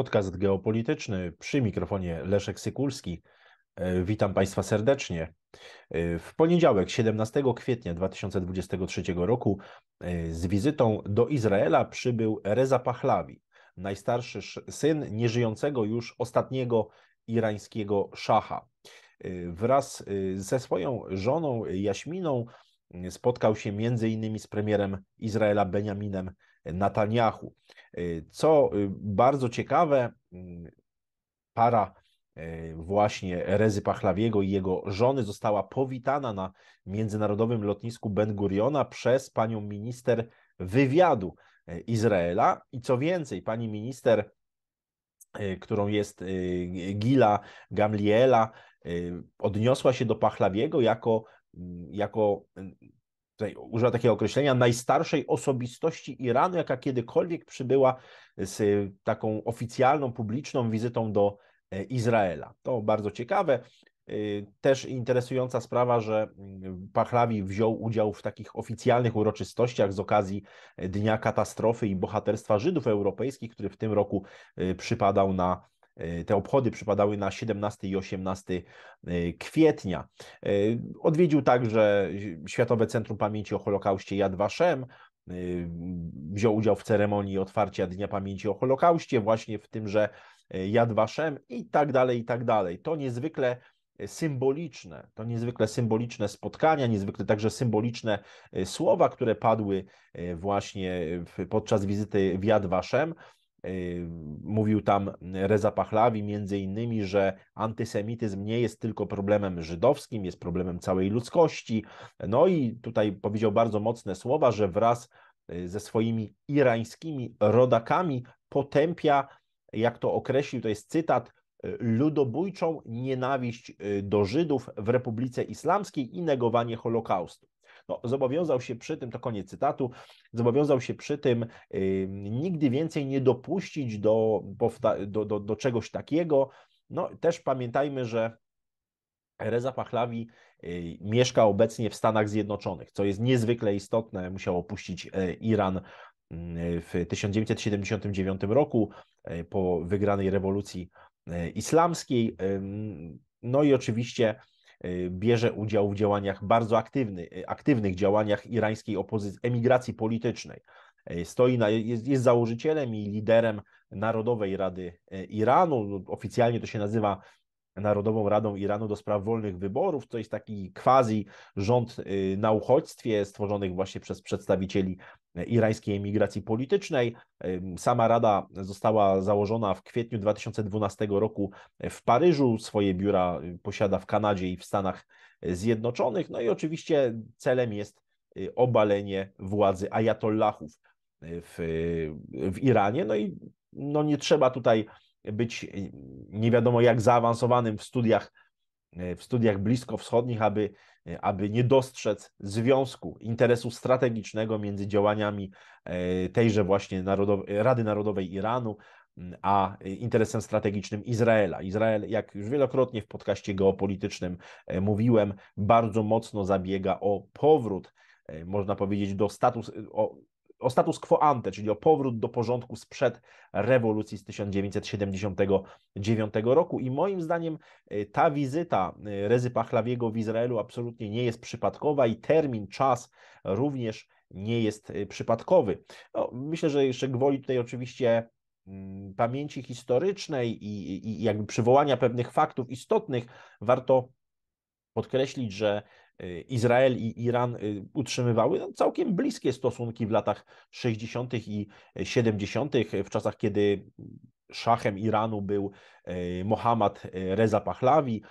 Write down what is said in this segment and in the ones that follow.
Podcast geopolityczny przy mikrofonie Leszek Sykulski. E, witam Państwa serdecznie. E, w poniedziałek, 17 kwietnia 2023 roku, e, z wizytą do Izraela przybył Reza Pachlawi, najstarszy syn nieżyjącego już ostatniego irańskiego szacha. Wraz ze swoją żoną Jaśminą spotkał się między innymi z premierem Izraela Benjaminem Netanyahu. Y, co y, bardzo ciekawe, mm, para y, właśnie Rezy Pachlawiego i jego żony została powitana na międzynarodowym lotnisku Ben Guriona przez panią minister wywiadu Izraela. I co więcej, pani minister, którą jest Gila Gamliela, odniosła się do Pachlawiego jako, mm, jako tutaj używa takiego określenia, najstarszej osobistości Iranu, jaka kiedykolwiek przybyła z y, taką oficjalną, publiczną wizytą do e, Izraela. To bardzo ciekawe. Y, też interesująca sprawa, że mm, Pachlawi wziął udział w takich oficjalnych uroczystościach z okazji e, Dnia Katastrofy i Bohaterstwa Żydów Europejskich, który w tym roku y, przypadał na E, te obchody przypadały na 17 i 18 e, kwietnia. E, odwiedził także Światowe Centrum Pamięci o Holokauście Yad Vashem, wziął udział w ceremonii otwarcia Dnia Pamięci o Holokauście, właśnie w tymże Yad Vashem i tak dalej, i tak dalej. To niezwykle symboliczne, to niezwykle symboliczne spotkania, niezwykle także symboliczne słowa, które padły właśnie podczas wizyty w Yad Vashem. Y, mówił tam Reza Pachlawi między innymi, że antysemityzm nie jest tylko problemem żydowskim, jest problemem całej ludzkości. No i tutaj powiedział bardzo mocne słowa, że wraz y, ze swoimi irańskimi rodakami potępia, jak to określił, to jest cytat, y, ludobójczą nienawiść do Żydów w Republice Islamskiej i negowanie Holokaustu. No, zobowiązał się przy tym, to koniec cytatu, zobowiązał się przy tym y, nigdy więcej nie dopuścić do, do, do, do czegoś takiego. No, też pamiętajmy, że Reza Pahlavi y, mieszka obecnie w Stanach Zjednoczonych, co jest niezwykle istotne. Musiał opuścić e, Iran mm, w 1979 roku e, po wygranej rewolucji e, islamskiej. No i oczywiście Y, bierze udział w działaniach bardzo aktywny, y, aktywnych działaniach irańskiej opozycji, emigracji politycznej. Y, stoi na, jest, jest założycielem i liderem Narodowej Rady Iranu. No, oficjalnie to się nazywa Narodową Radą Iranu do spraw wolnych wyborów. To jest taki quasi rząd y, na uchodźstwie stworzonych właśnie przez przedstawicieli y, irańskiej emigracji politycznej. Sama rada została założona w kwietniu 2012 roku w Paryżu. Swoje biura y, posiada w Kanadzie i w Stanach Zjednoczonych. No i oczywiście celem jest obalenie władzy ajatollahów w, w Iranie. No i no nie trzeba tutaj być y, nie wiadomo jak zaawansowanym w studiach, y, w studiach bliskowschodnich, aby, y, aby nie dostrzec związku interesu strategicznego między działaniami e, tejże właśnie Rady Narodowej Iranu, a interesem strategicznym Izraela. Izrael, jak już wielokrotnie w podcaście geopolitycznym e, mówiłem, bardzo mocno zabiega o powrót, e, można powiedzieć, do status, o o status quo ante, czyli o powrót do porządku sprzed rewolucji z 1979 roku. I moim zdaniem y, ta wizyta y, Rezy Pachlawiego w Izraelu absolutnie nie jest przypadkowa i termin, czas również nie jest y, przypadkowy. No, myślę, że jeszcze gwoli tutaj oczywiście mm, pamięci historycznej i, i jakby przywołania pewnych faktów istotnych, warto podkreślić, że Y, Izrael i Iran y, utrzymywały no, całkiem bliskie stosunki w latach 60. i 70., w czasach, kiedy szachem Iranu był y, Mohammad Reza Pahlavi,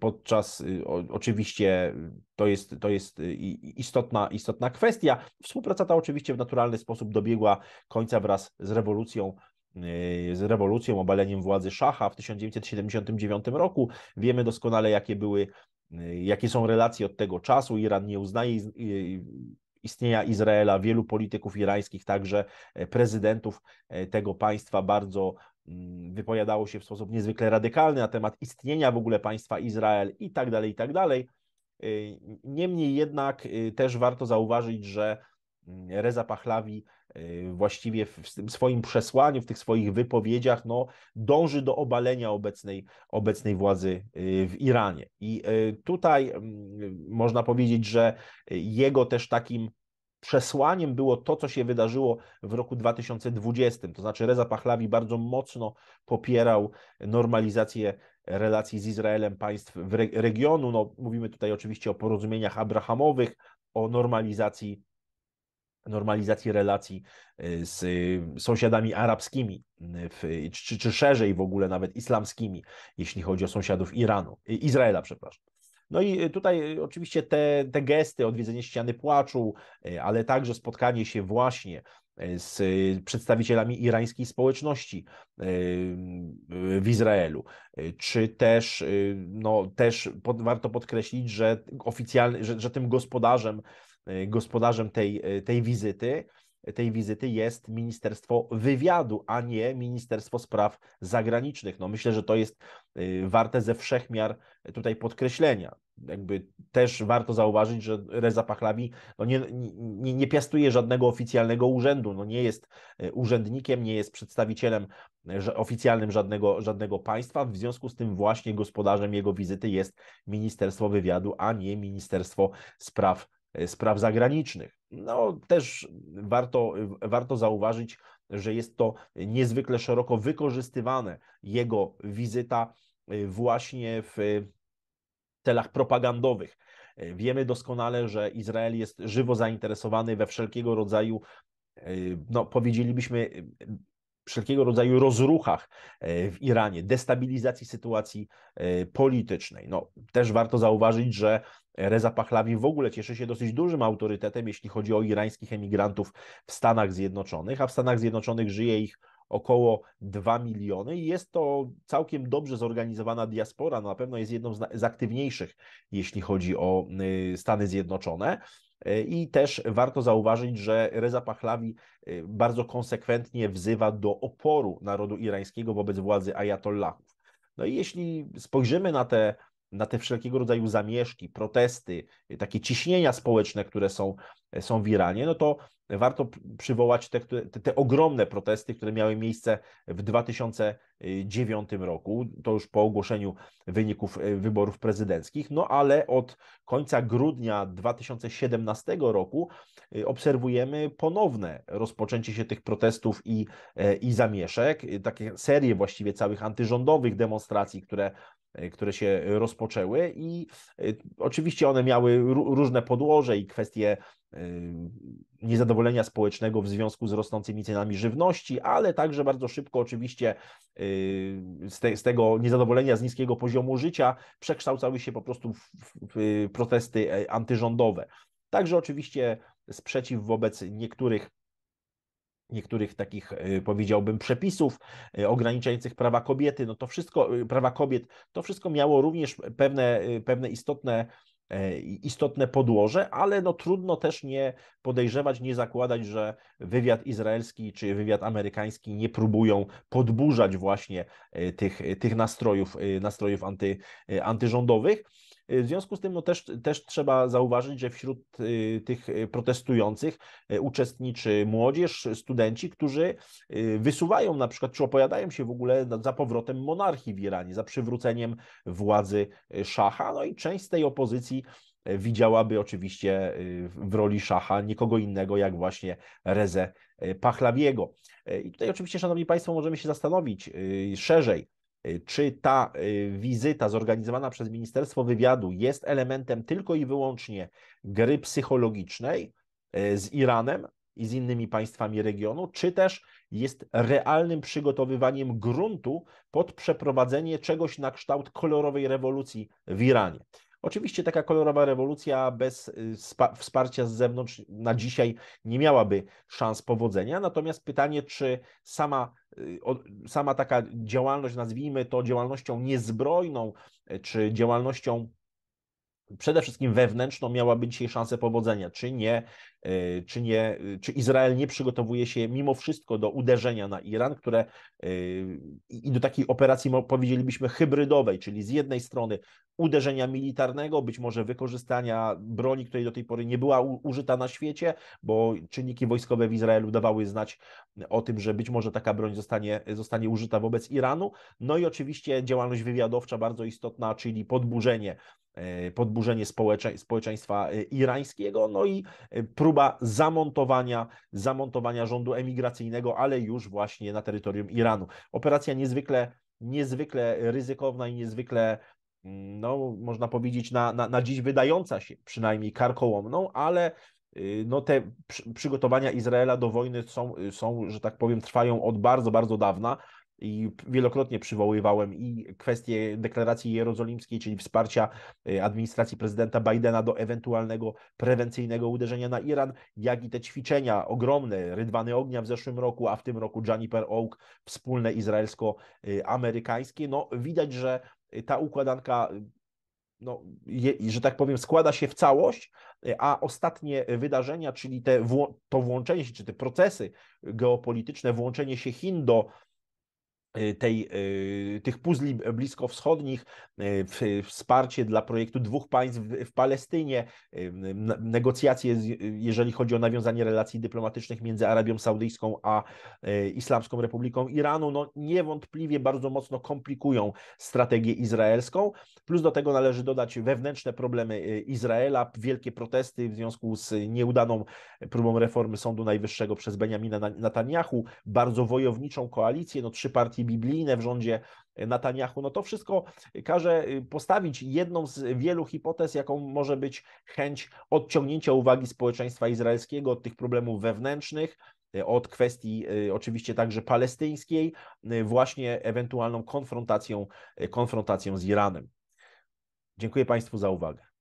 podczas oczywiście to jest, to jest istotna, istotna kwestia. Współpraca ta oczywiście w naturalny sposób dobiegła końca wraz z rewolucją z rewolucją, obaleniem władzy szacha w 1979 roku. Wiemy doskonale, jakie były jakie są relacje od tego czasu. Iran nie uznaje istnienia Izraela, wielu polityków irańskich, także e, prezydentów e, tego państwa bardzo mm, wypowiadało się w sposób niezwykle radykalny na temat istnienia w ogóle państwa Izrael i tak dalej, i tak dalej. E, niemniej jednak też warto zauważyć, że Mm, Reza Pachlawi y, właściwie w tym swoim przesłaniu, w tych swoich wypowiedziach, no, dąży do obalenia obecnej, obecnej władzy y, w Iranie. I y, tutaj mm, można powiedzieć, że jego też takim przesłaniem było to, co się wydarzyło w roku 2020. To znaczy Reza Pachlawi bardzo mocno popierał normalizację relacji z Izraelem państw w regionu. No, mówimy tutaj oczywiście o porozumieniach abrahamowych, o normalizacji normalizacji relacji y, z y, sąsiadami arabskimi, y, w, czy, czy szerzej w ogóle nawet islamskimi, jeśli chodzi o sąsiadów Iranu, Izraela, przepraszam. No i tutaj oczywiście te, te gesty, odwiedzenie ściany płaczu, ale także spotkanie się właśnie z przedstawicielami irańskiej społeczności w Izraelu, czy też, no, też pod, warto podkreślić, że, oficjalny, że, że tym gospodarzem, e, gospodarzem tej, e, tej wizyty tej wizyty jest Ministerstwo Wywiadu, a nie Ministerstwo Spraw Zagranicznych. No myślę, że to jest e, warte ze wszechmiar tutaj podkreślenia jakby też warto zauważyć, że Reza Pachlawi no nie, nie, nie, piastuje żadnego oficjalnego urzędu, no nie jest e, urzędnikiem, nie jest przedstawicielem e, oficjalnym żadnego, żadnego państwa, w związku z tym właśnie gospodarzem jego wizyty jest Ministerstwo Wywiadu, a nie Ministerstwo Spraw, e, Spraw Zagranicznych. No też warto, warto zauważyć, że jest to niezwykle szeroko wykorzystywane, jego wizyta właśnie w celach propagandowych. E, wiemy doskonale, że Izrael jest żywo zainteresowany we wszelkiego rodzaju, e, no powiedzielibyśmy, e, wszelkiego rodzaju rozruchach w Iranie, destabilizacji sytuacji politycznej. No, też warto zauważyć, że Reza Pahlavi w ogóle cieszy się dosyć dużym autorytetem, jeśli chodzi o irańskich emigrantów w Stanach Zjednoczonych, a w Stanach Zjednoczonych żyje ich około 2 miliony i jest to całkiem dobrze zorganizowana diaspora, no na pewno jest jedną z aktywniejszych, jeśli chodzi o y, Stany Zjednoczone. Y, I też warto zauważyć, że Reza Pahlavi y, bardzo konsekwentnie wzywa do oporu narodu irańskiego wobec władzy ajatollahów. No i jeśli spojrzymy na te na te wszelkiego rodzaju zamieszki, protesty, takie ciśnienia społeczne, które są, są w Iranie, no to warto przywołać te, te, te ogromne protesty, które miały miejsce w 2009 roku, to już po ogłoszeniu wyników e, wyborów prezydenckich, no ale od końca grudnia 2017 roku e, obserwujemy ponowne rozpoczęcie się tych protestów i, e, i zamieszek, takie serie właściwie całych antyrządowych demonstracji, które E, które się rozpoczęły i e, oczywiście one miały różne podłoże i kwestie e, niezadowolenia społecznego w związku z rosnącymi cenami żywności, ale także bardzo szybko oczywiście z, te, z tego niezadowolenia z niskiego poziomu życia przekształcały się po prostu w, w protesty antyrządowe. Także oczywiście sprzeciw wobec niektórych niektórych takich, e, powiedziałbym, przepisów e, ograniczających prawa kobiety, no to wszystko, e, prawa kobiet, to wszystko miało również pewne, pewne istotne, istotne podłoże, ale no trudno też nie podejrzewać, nie zakładać, że wywiad izraelski czy wywiad amerykański nie próbują podburzać właśnie tych, tych nastrojów, nastrojów anty, antyrządowych. W związku z tym no też, też trzeba zauważyć, że wśród y, tych y, protestujących y, uczestniczy młodzież, studenci, którzy wysuwają na przykład, czy opowiadają się w ogóle za powrotem monarchii w Iranie, za przywróceniem władzy szacha. No i część z tej opozycji widziałaby oczywiście w roli szacha nikogo innego jak właśnie Reze Pachlawiego. I tutaj oczywiście, Szanowni Państwo, możemy się zastanowić szerzej, Y, czy ta y, wizyta zorganizowana przez Ministerstwo Wywiadu jest elementem tylko i wyłącznie gry psychologicznej y, z Iranem i z innymi państwami regionu, czy też jest realnym przygotowywaniem gruntu pod przeprowadzenie czegoś na kształt kolorowej rewolucji w Iranie. Oczywiście taka kolorowa rewolucja bez y, wsparcia z zewnątrz na dzisiaj nie miałaby szans powodzenia, natomiast pytanie, czy sama, y, sama taka działalność, nazwijmy to działalnością niezbrojną, y, czy działalnością przede wszystkim wewnętrzną miałaby dzisiaj szansę powodzenia. Czy nie, y, czy nie, y, czy Izrael nie przygotowuje się mimo wszystko do uderzenia na Iran, które y, i do takiej operacji powiedzielibyśmy hybrydowej, czyli z jednej strony uderzenia militarnego, być może wykorzystania broni, której do tej pory nie była użyta na świecie, bo czynniki wojskowe w Izraelu dawały znać o tym, że być może taka broń zostanie, zostanie użyta wobec Iranu. No i oczywiście działalność wywiadowcza bardzo istotna, czyli podburzenie E, podburzenie społecze, społeczeństwa e, irańskiego, no i e, próba zamontowania, zamontowania rządu emigracyjnego, ale już właśnie na terytorium Iranu. Operacja niezwykle, niezwykle ryzykowna i niezwykle mm, no, można powiedzieć, na, na, na dziś wydająca się przynajmniej karkołomną, ale y, no, te przy, przygotowania Izraela do wojny są, y, są, że tak powiem, trwają od bardzo, bardzo dawna i wielokrotnie przywoływałem i kwestię deklaracji jerozolimskiej, czyli wsparcia e, administracji prezydenta Bidena do ewentualnego prewencyjnego uderzenia na Iran, jak i te ćwiczenia ogromne, Rydwany Ognia w zeszłym roku, a w tym roku Juniper Oak, wspólne izraelsko-amerykańskie. No widać, że ta układanka no, je, że tak powiem, składa się w całość, e, a ostatnie wydarzenia, czyli te, to włączenie się, czy te procesy geopolityczne, włączenie się Chin do Y, tej, y, tych puzli bliskowschodnich, y, wsparcie dla projektu dwóch państw w Palestynie, negocjacje, jeżeli chodzi o nawiązanie relacji dyplomatycznych między Arabią Saudyjską a Islamską Republiką Iranu, no niewątpliwie bardzo mocno komplikują strategię izraelską. Plus do tego należy dodać wewnętrzne problemy Izraela, wielkie protesty w związku z nieudaną próbą reformy Sądu Najwyższego przez Benjamina Netanyahu, bardzo wojowniczą koalicję, no trzy partie biblijne w rządzie e, Netanyahu, no to wszystko każe y, postawić jedną z wielu hipotez, jaką może być chęć odciągnięcia uwagi społeczeństwa izraelskiego od tych problemów wewnętrznych, e, od kwestii e, oczywiście także palestyńskiej, właśnie ewentualną konfrontacją, konfrontacją z Iranem. Dziękuję Państwu za uwagę.